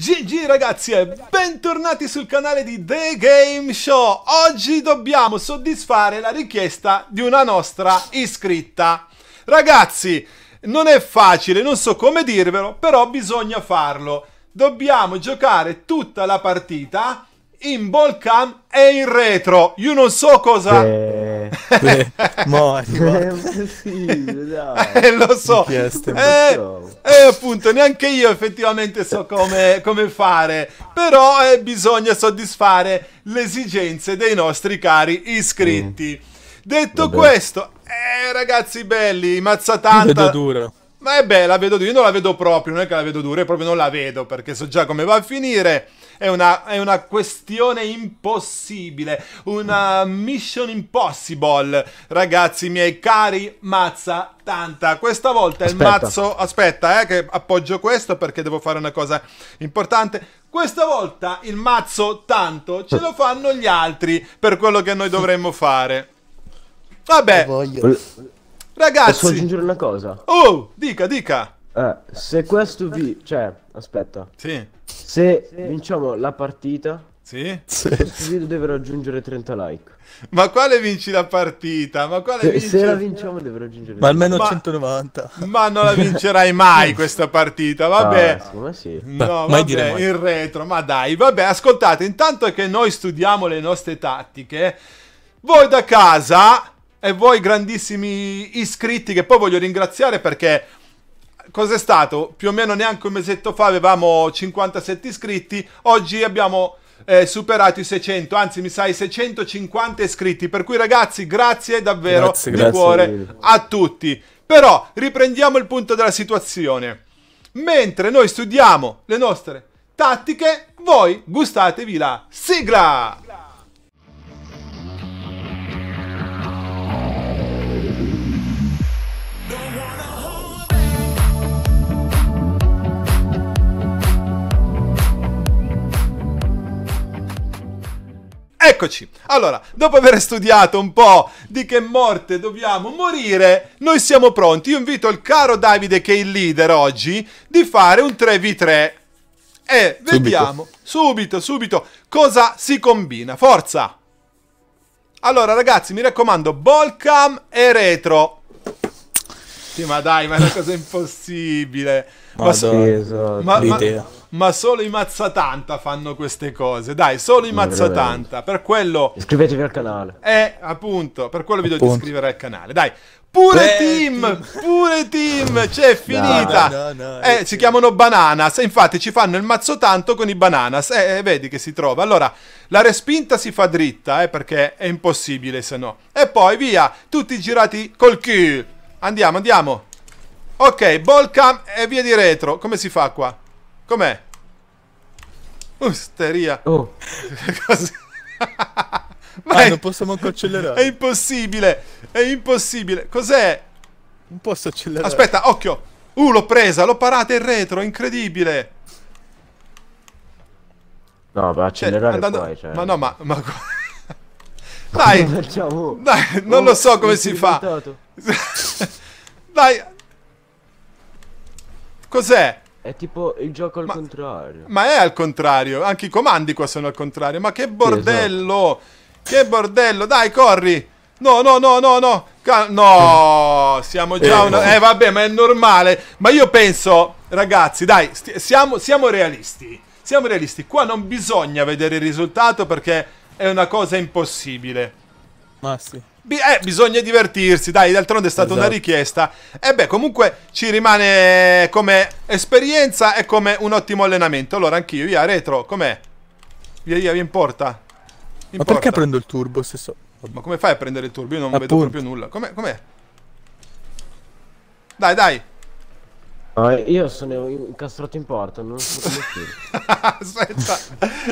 GG ragazzi e bentornati sul canale di The Game Show! Oggi dobbiamo soddisfare la richiesta di una nostra iscritta. Ragazzi, non è facile, non so come dirvelo, però bisogna farlo. Dobbiamo giocare tutta la partita in ball cam e in retro. Io non so cosa. Beh, beh, eh, eh, eh sì, eh, lo so. E eh, eh, appunto, neanche io effettivamente so come, come fare. Però eh, bisogna soddisfare le esigenze dei nostri cari iscritti. Mm. Detto Vabbè. questo, ragazzi belli, mazza mazzatanta. Vedo duro. Ma è beh, la vedo io non la vedo proprio, non è che la vedo dura, proprio non la vedo perché so già come va a finire. È una, è una questione impossibile, una mission impossible. Ragazzi miei cari, mazza tanta. Questa volta aspetta. il mazzo... Aspetta, eh, che appoggio questo perché devo fare una cosa importante. Questa volta il mazzo tanto ce lo fanno gli altri per quello che noi dovremmo fare. Vabbè. Voglio. Ragazzi! Posso aggiungere una cosa? Oh, dica, dica! Eh, se questo vi... Cioè, aspetta. Sì. Se sì. vinciamo la partita... Sì? Questo video deve raggiungere 30 like. Ma quale vinci la partita? Ma quale se, vinci... se la vinciamo deve raggiungere Ma almeno ma, 190. Ma non la vincerai mai questa partita, vabbè. Ah, sì. No, Beh, vabbè, mai. in retro, ma dai. Vabbè, ascoltate, intanto che noi studiamo le nostre tattiche, voi da casa e voi grandissimi iscritti che poi voglio ringraziare perché cos'è stato? Più o meno neanche un mesetto fa avevamo 57 iscritti, oggi abbiamo eh, superato i 600, anzi mi sa i 650 iscritti, per cui ragazzi grazie davvero grazie, di grazie. cuore a tutti. Però riprendiamo il punto della situazione. Mentre noi studiamo le nostre tattiche, voi gustatevi la sigla. Eccoci. Allora, dopo aver studiato un po' di che morte dobbiamo morire, noi siamo pronti. Io invito il caro Davide, che è il leader oggi, di fare un 3v3. E vediamo subito, subito, subito cosa si combina. Forza! Allora, ragazzi, mi raccomando, Bolcam e retro. Sì, ma dai, ma è una cosa impossibile. Ma, ma, so, esatto. ma, ma, ma solo i Mazzatanta fanno queste cose. Dai, solo i Mazzatanta. Per quello... Iscrivetevi al canale. Eh, appunto, per quello vi appunto. dovete iscrivere al canale. Dai, Pure Beh, team, team, pure team, c'è finita. No, no, no, eh, eh si chiamano Bananas infatti ci fanno il mazzo tanto con i Bananas. Eh, eh, vedi che si trova. Allora, la respinta si fa dritta, eh, perché è impossibile se no. E poi via, tutti girati col Q. Andiamo, andiamo. Ok, ball cam e via di retro. Come si fa qua? Com'è? Usteria. Oh. Ah, ma ah, è... non posso anche accelerare. È impossibile. È impossibile. Cos'è? Non posso accelerare. Aspetta, occhio. Uh, l'ho presa. L'ho parata in retro. Incredibile. No, per cioè, accelerare cioè, andando... poi, cioè... Ma no, ma... ma... Dai. Oh. Dai, non oh, lo so come si fa. Dai. Cos'è? È tipo il gioco al ma, contrario. Ma è al contrario, anche i comandi qua sono al contrario. Ma che bordello! Sì, esatto. Che bordello! Dai, corri! No, no, no, no, no! No, siamo già eh, una... Eh, vabbè, ma è normale. Ma io penso, ragazzi, dai, siamo, siamo realisti. Siamo realisti. Qua non bisogna vedere il risultato perché è una cosa impossibile. Ma sì eh, bisogna divertirsi, dai, d'altronde è stata esatto. una richiesta. E beh, comunque ci rimane come esperienza e come un ottimo allenamento. Allora, anch'io, via, retro, com'è? Via, via, vi importa? porta. Ma perché prendo il turbo? Se Ma come fai a prendere il turbo? Io non Appunto. vedo proprio nulla. Com'è? com'è? Dai, dai. No, io sono incastrato in porta, non so come Aspetta.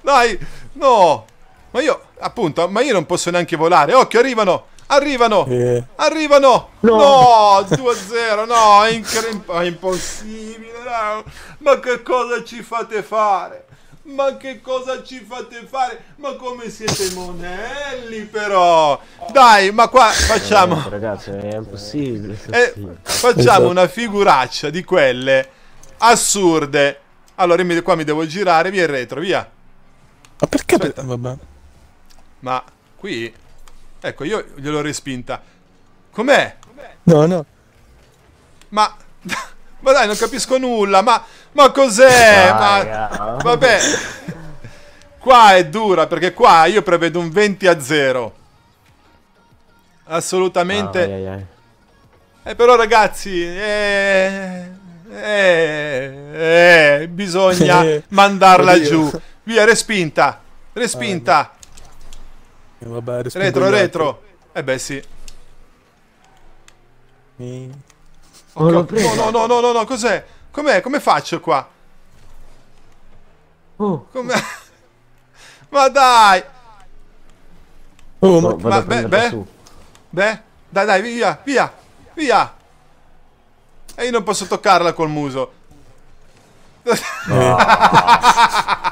dai, no. Ma io, appunto, ma io non posso neanche volare. Occhio, arrivano! Arrivano! Eh. Arrivano! No! no 2-0, no, è, incre- impossibile! No. Ma che cosa ci fate fare? Ma che cosa ci fate fare? Ma come siete monelli però? Dai, ma qua facciamo... Eh, ragazzi, è impossibile. Eh, facciamo una figuraccia di quelle assurde. Allora, io qua mi devo girare, via il retro, via. Ma perché? Aspetta. Vabbè. Ma qui Ecco, io gliel'ho respinta. Com'è? No, no. Ma... ma dai, non capisco nulla, ma... Ma cos'è? Ma... Eh. Vabbè. Qua è dura, perché qua io prevedo un 20 a 0. Assolutamente. Oh, ai, ai. Eh, però ragazzi, eh... Eh, eh, eh bisogna mandarla Oddio. giù. Via, respinta. Respinta. Vabbè, retro, retro. Eh beh, sì. Mi... Okay. No, no, no, no, no, no, cos'è? Com'è? Come faccio qua? Oh. Com'è? ma dai! Oh, no, ma, beh, beh, beh, dai, dai, via, via, via! E io non posso toccarla col muso. No.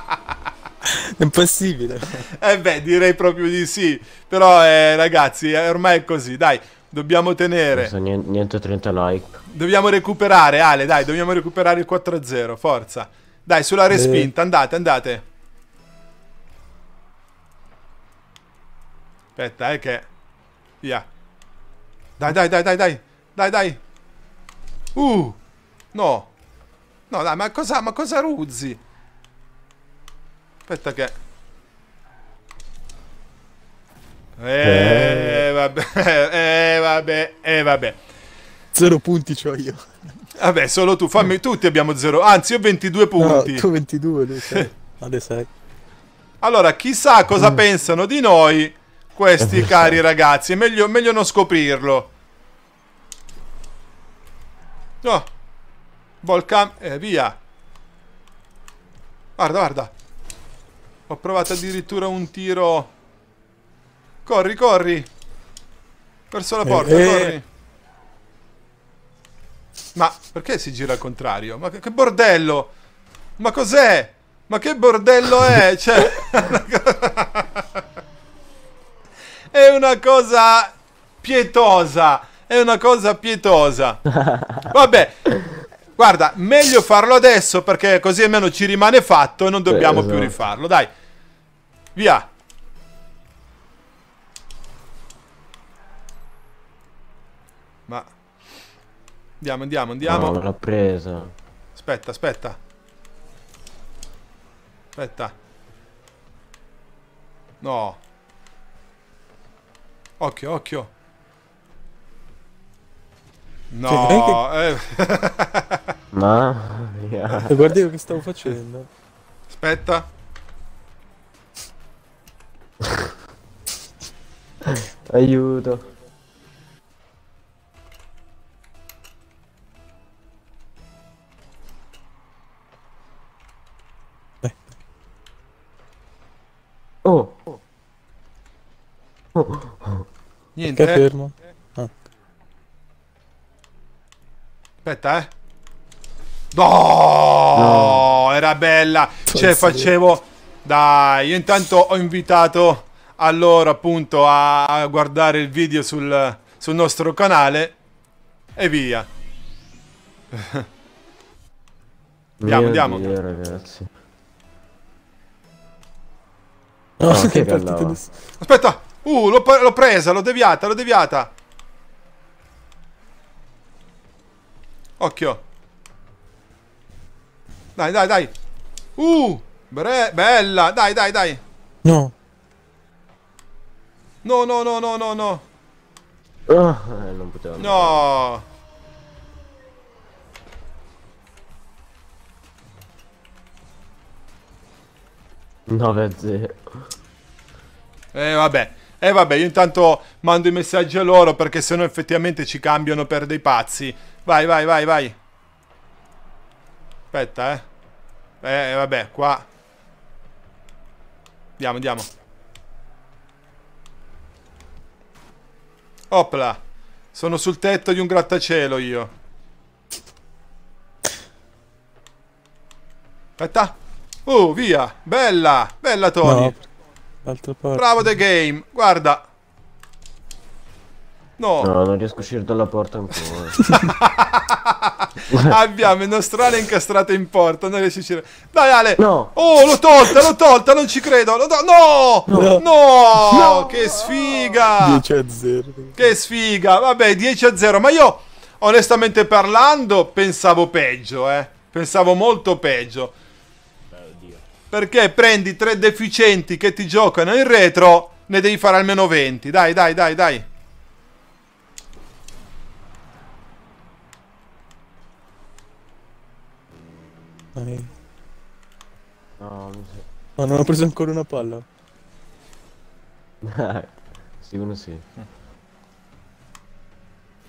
è Impossibile. Eh beh, direi proprio di sì. Però eh, ragazzi, ormai è così, dai. Dobbiamo tenere. Niente 30 like. Dobbiamo recuperare, Ale, dai, dobbiamo recuperare il 4-0, forza. Dai, sulla respinta, andate, andate. Aspetta, eh che... Via. Dai, dai, dai, dai, dai. Dai, dai. Uh. No. No, dai, ma cosa, ma cosa ruzzi? Aspetta che... Eh, eh vabbè, eh, vabbè, eh, vabbè. Zero punti ho io. Vabbè, solo tu, fammi, tutti abbiamo zero. Anzi, io 22 punti. No, tu 22, lui 6. Vale Allora, chissà cosa mm. pensano di noi questi eh, cari ragazzi. È meglio, meglio non scoprirlo. No. Volcan, eh, via. Guarda, guarda. Ho provato addirittura un tiro. Corri, corri. Verso la eh, porta, eh, corri. Eh. Ma perché si gira al contrario? Ma che, che bordello! Ma cos'è? Ma che bordello è? Cioè... è una cosa pietosa. È una cosa pietosa. Vabbè, Guarda, meglio farlo adesso perché così almeno ci rimane fatto e non dobbiamo Beh, esatto. più rifarlo. Dai, via. Ma... Andiamo, andiamo, andiamo. No, l'ho presa. Aspetta, aspetta. Aspetta. No. Occhio, occhio. No. Eh. Mamma mia. Eh, guardi che stavo facendo. Aspetta. Aiuto. Eh. Oh. Oh. Niente. Che eh. fermo. Ah. Aspetta, eh. No, no. era bella. Cioè, facevo. Dai, io intanto ho invitato allora appunto a guardare il video sul, sul nostro canale e via. andiamo, andiamo. Dio, ragazzi. No, oh, che partita Aspetta, uh, l'ho presa, l'ho deviata, l'ho deviata. Occhio. Dai, dai, dai. Uh, bre bella. Dai, dai, dai. No. No, no, no, no, no, no. Oh, eh, non potevo. No. Andare. 9 a 0. Eh, vabbè. E eh vabbè, io intanto mando i messaggi a loro perché se no effettivamente ci cambiano per dei pazzi. Vai, vai, vai, vai aspetta, eh. eh. Eh, vabbè, qua. Andiamo, andiamo. Opla. Sono sul tetto di un grattacielo io. Aspetta. Oh, via. Bella. Bella, Tony. No. Bravo The Game. Guarda. No. No, non riesco a uscire dalla porta ancora. abbiamo il nostro Ale incastrato in porta. Non riesci a uscire. Dai, Ale. No. Oh, l'ho tolta, l'ho tolta, non ci credo. To- no! No! no! no! Che sfiga! 10 a 0. Che sfiga. Vabbè, 10 a 0. Ma io, onestamente parlando, pensavo peggio, eh. Pensavo molto peggio. Perché prendi tre deficienti che ti giocano in retro, ne devi fare almeno 20. Dai, dai, dai, dai. Okay. No, mi sa... Ma non ho preso ancora una palla. sì, uno sì.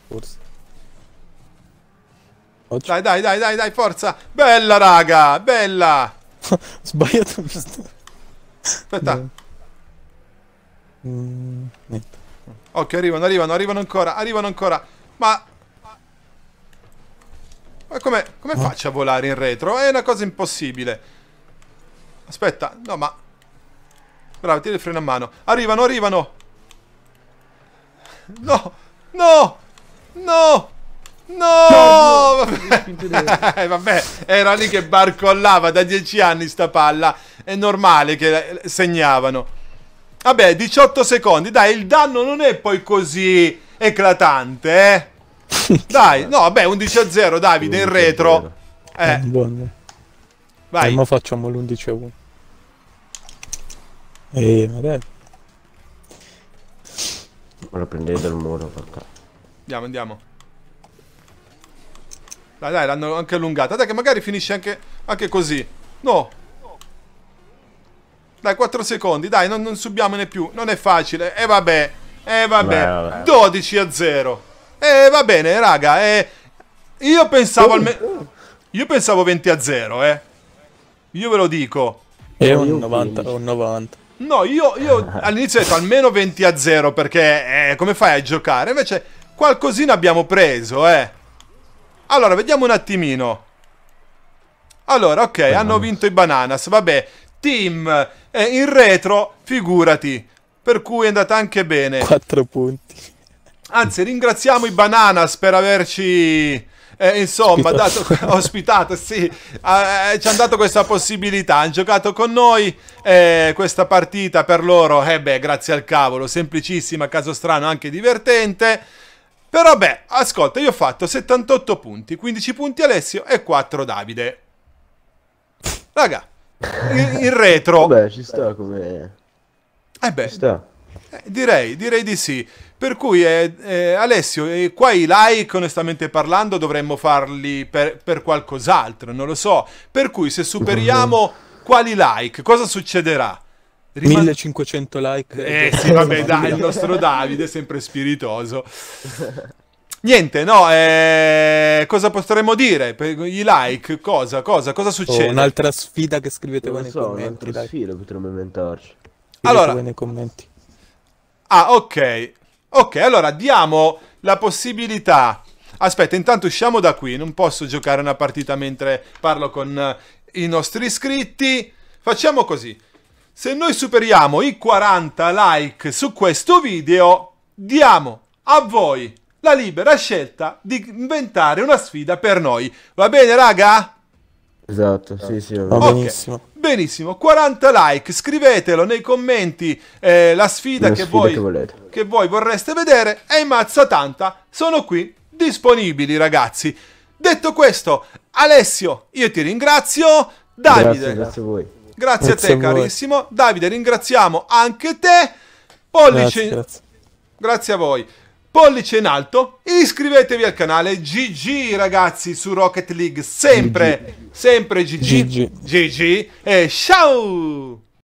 Forse. Oggi. Dai, dai, dai, dai, dai, forza! Bella, raga! Bella! Sbagliato visto. Aspetta. No. Mm, Occhio, arrivano, arrivano, arrivano ancora, arrivano ancora. Ma ma come, come ah. faccio a volare in retro? È una cosa impossibile. Aspetta, no ma... Bravo, tira il freno a mano. Arrivano, arrivano! No! No! No! No! Vabbè. Eh, vabbè, era lì che barcollava da dieci anni sta palla. È normale che eh, segnavano. Vabbè, 18 secondi. Dai, il danno non è poi così eclatante, eh? dai, no, vabbè, 11 a 0, Davide, in retro. Eh. eh. Buono. Vai. Eh, Ma facciamo l'11 a 1. Eh, vabbè. dai. lo prendete dal muro, porca. Andiamo, andiamo. Dai, dai, l'hanno anche allungata. Dai, che magari finisce anche, anche così. No. Dai, 4 secondi. Dai, non, non subiamone più. Non è facile. E eh, vabbè. E eh, vabbè. Beh, vabbè. 12 a 0. E eh, va bene, raga. Eh, io pensavo almeno. Io pensavo 20 a 0, eh. Io ve lo dico. E un 90, un 90. No, io, io all'inizio ho detto almeno 20 a 0 perché eh, come fai a giocare? Invece qualcosina abbiamo preso, eh. Allora, vediamo un attimino. Allora, ok, Bananas. hanno vinto i Bananas, vabbè. Team eh, in retro, figurati. Per cui è andata anche bene. 4 punti. Anzi, ringraziamo i Bananas per averci eh, insomma, dato, ospitato, sì, eh, ci hanno dato questa possibilità, hanno giocato con noi eh, questa partita per loro, eh beh, grazie al cavolo, semplicissima, caso strano, anche divertente. Però beh, ascolta, io ho fatto 78 punti, 15 punti Alessio e 4 Davide. Raga, in, in retro. Vabbè, ci sta come... Eh beh, ci sta. Eh, direi, direi di sì. Per cui, eh, eh, Alessio, eh, qua i like, onestamente parlando, dovremmo farli per, per qualcos'altro, non lo so. Per cui, se superiamo quali like, cosa succederà? Riman- 1500 like. Eh, eh sì, vabbè, dai, il nostro Davide, sempre spiritoso. Niente, no, eh, cosa potremmo dire? I like, cosa, cosa, cosa oh, succede? Oh, un'altra sfida che scrivete voi nei so, commenti. Un'altra dai. sfida potremmo inventarci. Scrivete allora, nei commenti. Ah, ok. Ok, allora diamo la possibilità... Aspetta, intanto usciamo da qui. Non posso giocare una partita mentre parlo con eh, i nostri iscritti. Facciamo così. Se noi superiamo i 40 like su questo video, diamo a voi la libera scelta di inventare una sfida per noi. Va bene, raga? Esatto, sì, sì, va, va benissimo. Benissimo, 40 like, scrivetelo nei commenti eh, la sfida, che, sfida voi, che, che, voi, vorreste vedere e Mazza Tanta sono qui disponibili ragazzi. Detto questo, Alessio, io ti ringrazio, Davide. Grazie, grazie a voi. Grazie, grazie a te a carissimo, Davide ringraziamo anche te, pollice... Grazie, grazie. grazie a voi pollice in alto, iscrivetevi al canale GG ragazzi su Rocket League, sempre, GG. sempre GG, GG, GG e ciao!